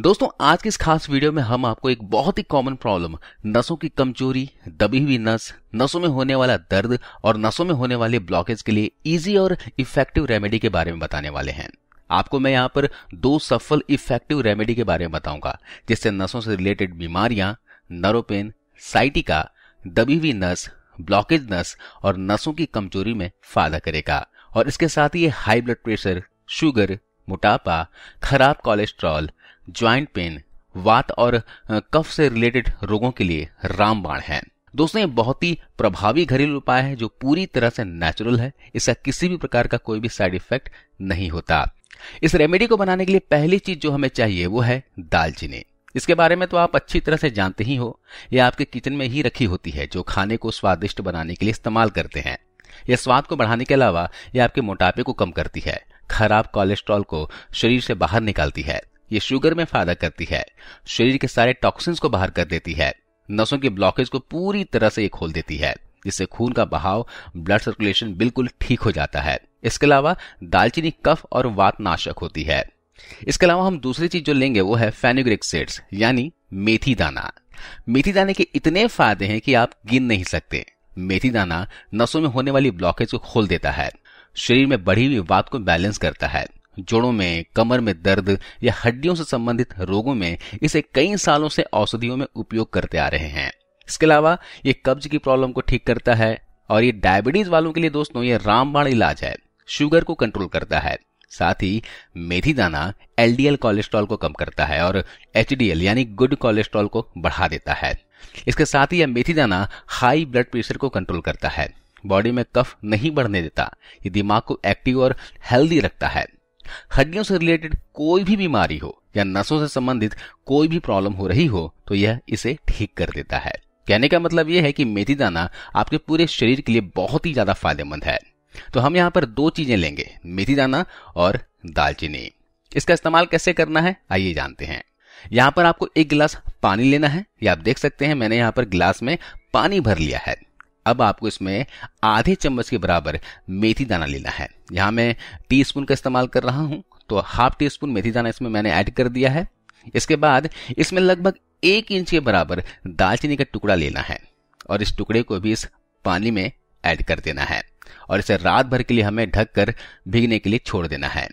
दोस्तों आज के इस खास वीडियो में हम आपको एक बहुत ही कॉमन प्रॉब्लम नसों की कमजोरी दबी हुई नस नसों में होने वाला दर्द और नसों में होने वाले ब्लॉकेज के लिए इजी और इफेक्टिव रेमेडी के बारे में बताने वाले हैं आपको मैं यहाँ पर दो सफल इफेक्टिव रेमेडी के बारे में बताऊंगा जिससे नसों से रिलेटेड बीमारियां नरोपेन साइटिका दबी हुई नस ब्लॉकेज नस और नसों की कमजोरी में फायदा करेगा और इसके साथ ही हाई ब्लड प्रेशर शुगर मोटापा खराब कोलेस्ट्रॉल ज्वाइंट पेन वात और कफ से रिलेटेड रोगों के लिए रामबाण है दोस्तों ये बहुत ही प्रभावी घरेलू उपाय है जो पूरी तरह से नेचुरल है इसका किसी भी प्रकार का कोई भी साइड इफेक्ट नहीं होता इस रेमेडी को बनाने के लिए पहली चीज जो हमें चाहिए वो है दालचीनी इसके बारे में तो आप अच्छी तरह से जानते ही हो यह आपके किचन में ही रखी होती है जो खाने को स्वादिष्ट बनाने के लिए इस्तेमाल करते हैं यह स्वाद को बढ़ाने के अलावा यह आपके मोटापे को कम करती है खराब कोलेस्ट्रॉल को शरीर से बाहर निकालती है ये शुगर में फायदा करती है शरीर के सारे टॉक्सिन्स को बाहर कर देती है नसों की ब्लॉकेज को पूरी तरह से ये खोल देती है जिससे खून का बहाव ब्लड सर्कुलेशन बिल्कुल ठीक हो जाता है इसके अलावा दालचीनी कफ और वात नाशक होती है इसके अलावा हम दूसरी चीज जो लेंगे वो है फेनुग्रिक सीड्स यानी मेथी दाना मेथी दाने के इतने फायदे हैं कि आप गिन नहीं सकते मेथी दाना नसों में होने वाली ब्लॉकेज को खोल देता है शरीर में बढ़ी हुई वात को बैलेंस करता है जोड़ों में कमर में दर्द या हड्डियों से संबंधित रोगों में इसे कई सालों से औषधियों में उपयोग करते आ रहे हैं इसके अलावा ये कब्ज की प्रॉब्लम को ठीक करता है और ये डायबिटीज वालों के लिए दोस्तों ये रामबाण इलाज है शुगर को कंट्रोल करता है साथ ही मेथी दाना एलडीएल कोलेस्ट्रॉल को कम करता है और एचडीएल यानी गुड कोलेस्ट्रॉल को बढ़ा देता है इसके साथ ही यह मेथी दाना हाई ब्लड प्रेशर को कंट्रोल करता है बॉडी में कफ नहीं बढ़ने देता ये दिमाग को एक्टिव और हेल्दी रखता है हड्डियों से रिलेटेड कोई भी बीमारी हो या नसों से संबंधित कोई भी प्रॉब्लम हो रही हो तो यह इसे ठीक कर देता है कहने का मतलब यह है कि मेथी दाना आपके पूरे शरीर के लिए बहुत ही ज्यादा फायदेमंद है तो हम यहाँ पर दो चीजें लेंगे मेथी दाना और दालचीनी इसका इस्तेमाल कैसे करना है आइए जानते हैं यहाँ पर आपको एक गिलास पानी लेना है या आप देख सकते हैं मैंने यहाँ पर गिलास में पानी भर लिया है अब आपको इसमें आधे चम्मच के बराबर मेथी दाना लेना है यहां मैं टी स्पून का इस्तेमाल कर रहा हूँ तो हाफ टी स्पून मेथी दाना इसमें मैंने ऐड कर दिया है इसके बाद इसमें लगभग एक इंच के बराबर दालचीनी का टुकड़ा लेना है और इस टुकड़े को भी इस पानी में ऐड कर देना है और इसे रात भर के लिए हमें ढककर भीगने के लिए छोड़ देना है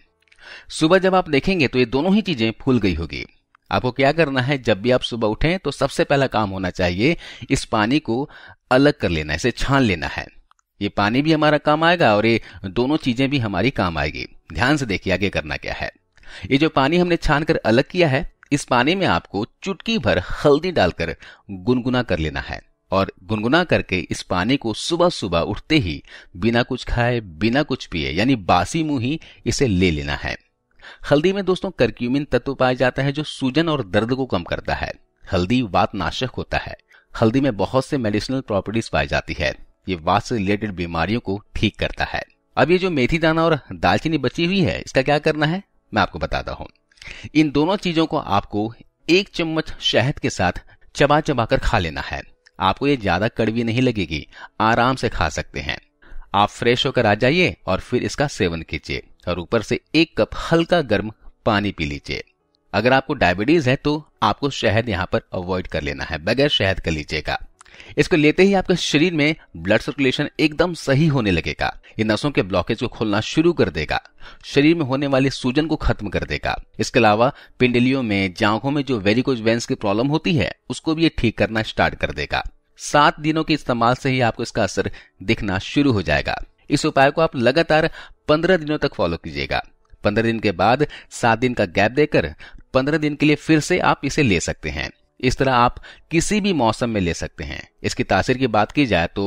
सुबह जब आप देखेंगे तो ये दोनों ही चीजें फूल गई होगी आपको क्या करना है जब भी आप सुबह उठें तो सबसे पहला काम होना चाहिए इस पानी को अलग कर लेना है इसे छान लेना है ये पानी भी हमारा काम आएगा और ये दोनों चीजें भी हमारी काम आएगी ध्यान से देखिए आगे करना क्या है ये जो पानी हमने छान कर अलग किया है इस पानी में आपको चुटकी भर हल्दी डालकर गुनगुना कर लेना है और गुनगुना करके इस पानी को सुबह सुबह उठते ही बिना कुछ खाए बिना कुछ पिए यानी बासी मुंह ही इसे ले लेना है हल्दी में दोस्तों करक्यूमिन तत्व पाया जाता है जो सूजन और दर्द को कम करता है हल्दी वात होता है हल्दी में बहुत से मेडिसिनल प्रॉपर्टीज पाई जाती है ये वात से रिलेटेड बीमारियों को ठीक करता है अब ये जो मेथी दाना और दालचीनी बची हुई है इसका क्या करना है मैं आपको बताता हूँ इन दोनों चीजों को आपको एक चम्मच शहद के साथ चबा चबा कर खा लेना है आपको ये ज्यादा कड़वी नहीं लगेगी आराम से खा सकते हैं आप फ्रेश होकर आ जाइए और फिर इसका सेवन कीजिए और ऊपर से एक कप हल्का गर्म पानी पी लीजिए अगर आपको डायबिटीज है तो आपको शहद यहाँ पर अवॉइड कर लेना है बगैर शहद का लीजिएगा इसको लेते ही आपके शरीर में ब्लड सर्कुलेशन एकदम सही होने लगेगा ये नसों के ब्लॉकेज को खोलना शुरू कर देगा शरीर में होने वाली सूजन को खत्म कर देगा इसके अलावा पिंडलियों में जांघों में जो वेरिकोज वेंस की प्रॉब्लम होती है उसको भी ये ठीक करना स्टार्ट कर देगा सात दिनों के इस्तेमाल से ही आपको इसका असर दिखना शुरू हो जाएगा इस उपाय को आप लगातार पंद्रह दिनों तक फॉलो कीजिएगा पंद्रह दिन के बाद सात दिन का गैप देकर पंद्रह दिन के लिए फिर से आप इसे ले सकते हैं इस तरह आप किसी भी मौसम में ले सकते हैं इसकी तासीर की बात की जाए तो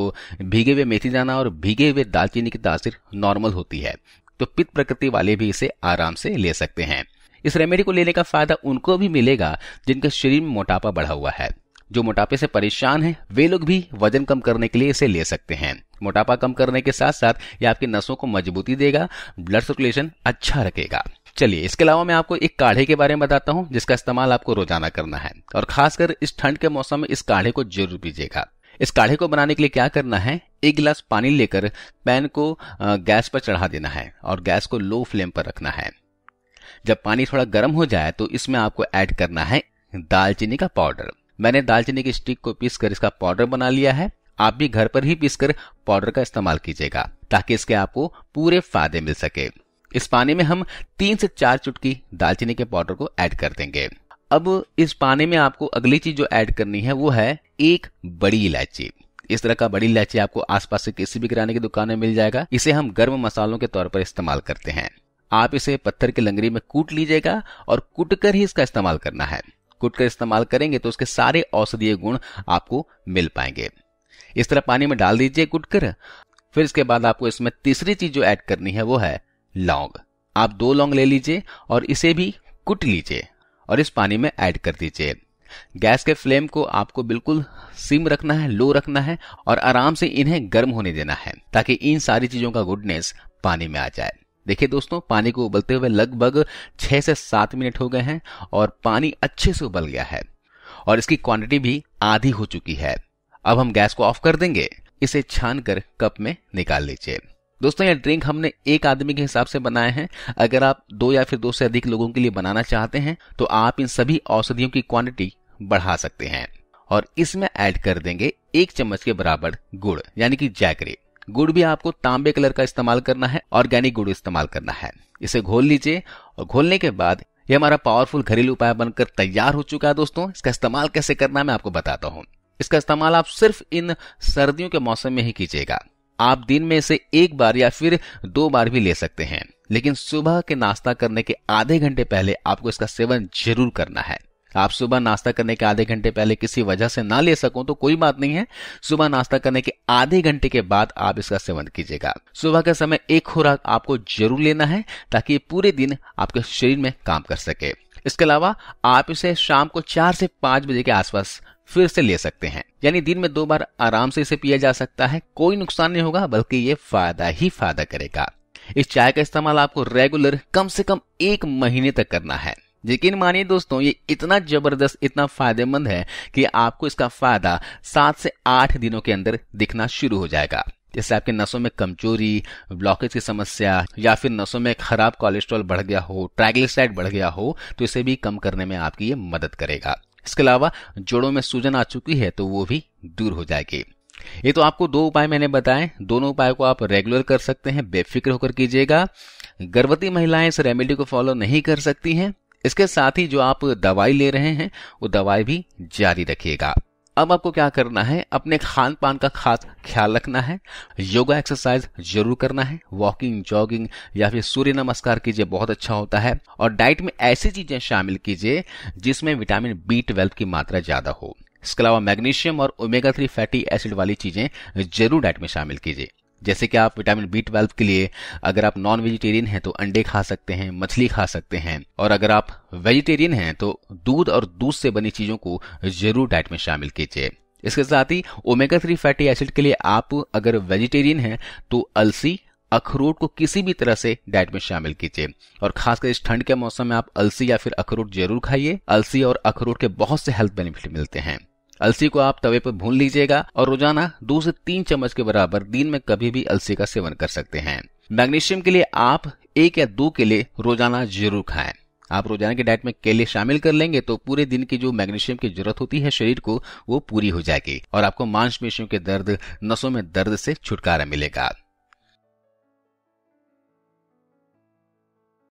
भीगे हुए मेथी दाना और भीगे हुए दालचीनी की तासीर नॉर्मल होती है तो पित्त प्रकृति वाले भी इसे आराम से ले सकते हैं इस रेमेडी को लेने का फायदा उनको भी मिलेगा जिनके शरीर में मोटापा बढ़ा हुआ है जो मोटापे से परेशान है वे लोग भी वजन कम करने के लिए इसे ले सकते हैं मोटापा कम करने के साथ साथ ये आपकी नसों को मजबूती देगा ब्लड सर्कुलेशन अच्छा रखेगा चलिए इसके अलावा मैं आपको एक काढ़े के बारे में बताता हूँ जिसका इस्तेमाल आपको रोजाना करना है और खासकर इस ठंड के मौसम में इस काढ़े को जरूर पीजिएगा इस काढ़े को बनाने के लिए क्या करना है एक गिलास पानी लेकर पैन को गैस पर चढ़ा देना है और गैस को लो फ्लेम पर रखना है जब पानी थोड़ा गर्म हो जाए तो इसमें आपको ऐड करना है दालचीनी का पाउडर मैंने दालचीनी की स्टिक को पीस कर इसका पाउडर बना लिया है आप भी घर पर ही पीसकर पाउडर का इस्तेमाल कीजिएगा ताकि इसके आपको पूरे फायदे मिल सके इस पानी में हम तीन से चार चुटकी दालचीनी के पाउडर को ऐड कर देंगे अब इस पानी में आपको अगली चीज जो ऐड करनी है वो है एक बड़ी इलायची इस तरह का बड़ी इलायची आपको आसपास से किसी भी किराने की दुकान में मिल जाएगा इसे हम गर्म मसालों के तौर पर इस्तेमाल करते हैं आप इसे पत्थर की लंगरी में कूट लीजिएगा और कूटकर ही इसका इस्तेमाल करना है कूटकर इस्तेमाल करेंगे तो उसके सारे औषधीय गुण आपको मिल पाएंगे इस तरह पानी में डाल दीजिए कूटकर फिर इसके बाद आपको इसमें तीसरी चीज जो ऐड करनी है वो है लौंग आप दो लौंग ले लीजिए और इसे भी कुट लीजिए और इस पानी में ऐड कर दीजिए गैस के फ्लेम को आपको बिल्कुल सिम रखना है लो रखना है और आराम से इन्हें गर्म होने देना है ताकि इन सारी चीजों का गुडनेस पानी में आ जाए देखिए दोस्तों पानी को उबलते हुए लगभग छह से सात मिनट हो गए हैं और पानी अच्छे से उबल गया है और इसकी क्वांटिटी भी आधी हो चुकी है अब हम गैस को ऑफ कर देंगे इसे छान कर कप में निकाल लीजिए दोस्तों ये ड्रिंक हमने एक आदमी के हिसाब से बनाए हैं अगर आप दो या फिर दो से अधिक लोगों के लिए बनाना चाहते हैं तो आप इन सभी औषधियों की क्वांटिटी बढ़ा सकते हैं और इसमें ऐड कर देंगे एक चम्मच के बराबर गुड़ यानी कि जैकरी गुड़ भी आपको तांबे कलर का इस्तेमाल करना है ऑर्गेनिक गुड़ इस्तेमाल करना है इसे घोल लीजिए और घोलने के बाद ये हमारा पावरफुल घरेलू उपाय बनकर तैयार हो चुका है दोस्तों इसका इस्तेमाल कैसे करना है मैं आपको बताता हूँ इसका इस्तेमाल आप सिर्फ इन सर्दियों के मौसम में ही कीजिएगा आप दिन में इसे एक बार या फिर दो बार भी ले सकते हैं लेकिन सुबह के नाश्ता करने के आधे घंटे पहले आपको इसका सेवन जरूर करना है आप सुबह नाश्ता करने के आधे घंटे पहले किसी वजह से ना ले सको तो कोई बात नहीं है सुबह नाश्ता करने के आधे घंटे के बाद आप इसका सेवन कीजिएगा सुबह के समय एक खुराक आपको जरूर लेना है ताकि पूरे दिन आपके शरीर में काम कर सके इसके अलावा आप इसे शाम को चार से पांच बजे के आसपास फिर से ले सकते हैं यानी दिन में दो बार आराम से इसे पिया जा सकता है कोई नुकसान नहीं होगा बल्कि ये फायदा ही फायदा करेगा इस चाय का इस्तेमाल आपको रेगुलर कम से कम एक महीने तक करना है यकीन मानिए दोस्तों ये इतना जबरदस्त इतना फायदेमंद है कि आपको इसका फायदा सात से आठ दिनों के अंदर दिखना शुरू हो जाएगा जैसे आपके नसों में कमजोरी ब्लॉकेज की समस्या या फिर नसों में खराब कोलेस्ट्रॉल बढ़ गया हो ट्राइग्लिसराइड बढ़ गया हो तो इसे भी कम करने में आपकी ये मदद करेगा इसके अलावा जोड़ों में सूजन आ चुकी है तो वो भी दूर हो जाएगी ये तो आपको दो उपाय मैंने बताए दोनों उपाय को आप रेगुलर कर सकते हैं बेफिक्र होकर कीजिएगा गर्भवती महिलाएं इस रेमेडी को फॉलो नहीं कर सकती हैं इसके साथ ही जो आप दवाई ले रहे हैं वो दवाई भी जारी रखिएगा अब आपको क्या करना है अपने खान पान का खास ख्याल रखना है योगा एक्सरसाइज जरूर करना है वॉकिंग जॉगिंग या फिर सूर्य नमस्कार कीजिए बहुत अच्छा होता है और डाइट में ऐसी चीजें शामिल कीजिए जिसमें विटामिन बी ट्वेल्व की मात्रा ज्यादा हो इसके अलावा मैग्नीशियम और ओमेगा थ्री फैटी एसिड वाली चीजें जरूर डाइट में शामिल कीजिए जैसे कि आप विटामिन बी ट्वेल्व के लिए अगर आप नॉन वेजिटेरियन हैं तो अंडे खा सकते हैं मछली खा सकते हैं और अगर आप वेजिटेरियन हैं तो दूध और दूध से बनी चीजों को जरूर डाइट में शामिल कीजिए इसके साथ ही ओमेगा थ्री फैटी एसिड के लिए आप अगर वेजिटेरियन हैं तो अलसी अखरोट को किसी भी तरह से डाइट में शामिल कीजिए और खासकर इस ठंड के मौसम में आप अलसी या फिर अखरोट जरूर खाइए अलसी और अखरोट के बहुत से हेल्थ बेनिफिट मिलते हैं अलसी को आप तवे पर भून लीजिएगा और रोजाना दो से तीन चम्मच के बराबर दिन में कभी भी अलसी का सेवन कर सकते हैं मैग्नीशियम के लिए आप एक या दो केले रोजाना जरूर खाएं आप रोजाना की डाइट में केले शामिल कर लेंगे तो पूरे दिन की जो मैग्नीशियम की जरूरत होती है शरीर को वो पूरी हो जाएगी और आपको मांसपेशियों के दर्द नसों में दर्द से छुटकारा मिलेगा